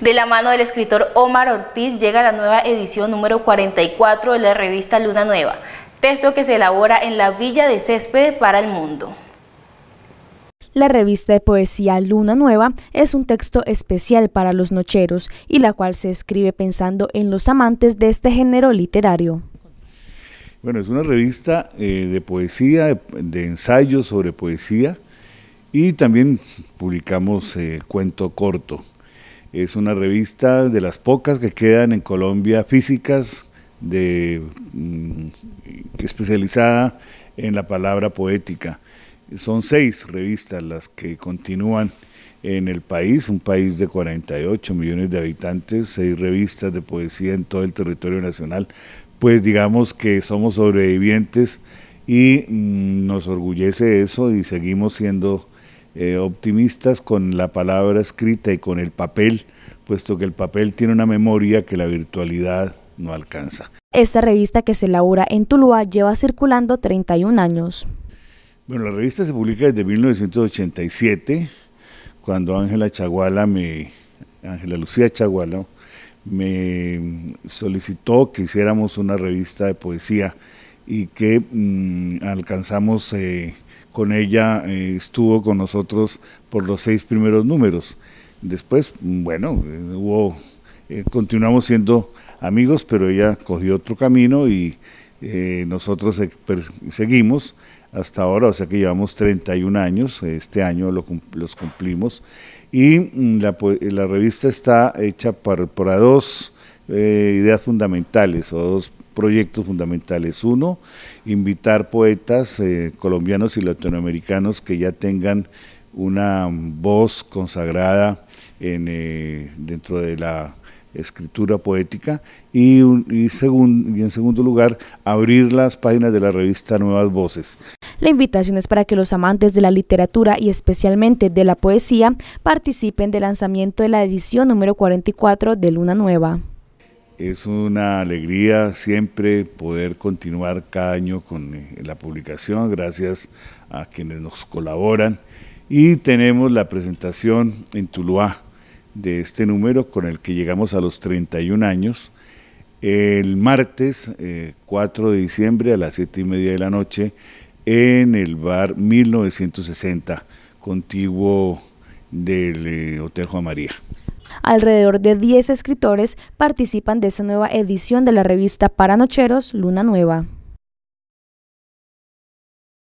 De la mano del escritor Omar Ortiz llega la nueva edición número 44 de la revista Luna Nueva, texto que se elabora en la Villa de Césped para el Mundo. La revista de poesía Luna Nueva es un texto especial para los nocheros y la cual se escribe pensando en los amantes de este género literario. Bueno, es una revista eh, de poesía, de, ensayos sobre poesía y también publicamos eh, cuento corto. Es una revista de las pocas que quedan en Colombia físicas, de, mm, especializada en la palabra poética. Son seis revistas las que continúan en el país, un país de 48 millones de habitantes, seis revistas de poesía en todo el territorio nacional, pues digamos que somos sobrevivientes y mm, nos orgullece eso y seguimos siendo eh, optimistas con la palabra escrita y con el papel, puesto que el papel tiene una memoria que la virtualidad no alcanza. Esta revista que se elabora en Tuluá lleva circulando 31 años. Bueno, la revista se publica desde 1987, cuando Ángela Chaguala me, Ángela Lucía Chaguala, me solicitó que hiciéramos una revista de poesía y que mm, alcanzamos eh, con ella eh, estuvo con nosotros por los seis primeros números. Después, bueno, eh, hubo, eh, continuamos siendo amigos, pero ella cogió otro camino y nosotros seguimos hasta ahora, o sea que llevamos 31 años, este año los cumplimos. Y mm, la, revista está hecha para dos ideas fundamentales o dos proyectos fundamentales. Uno, invitar poetas eh, colombianos y latinoamericanos que ya tengan una voz consagrada en, eh, dentro de la escritura poética y, y, y en segundo lugar abrir las páginas de la revista Nuevas Voces. La invitación es para que los amantes de la literatura y especialmente de la poesía participen del lanzamiento de la edición número 44 de Luna Nueva. Es una alegría siempre poder continuar cada año con eh, la publicación, gracias a quienes nos colaboran. Y tenemos la presentación en Tuluá de este número con el que llegamos a los 31 años. El martes 4 eh, de diciembre a las 7 y media de la noche en el bar 1960, contiguo del eh, Hotel Juan María. Alrededor de 10 escritores participan de esta nueva edición de la revista Paranocheros Luna Nueva.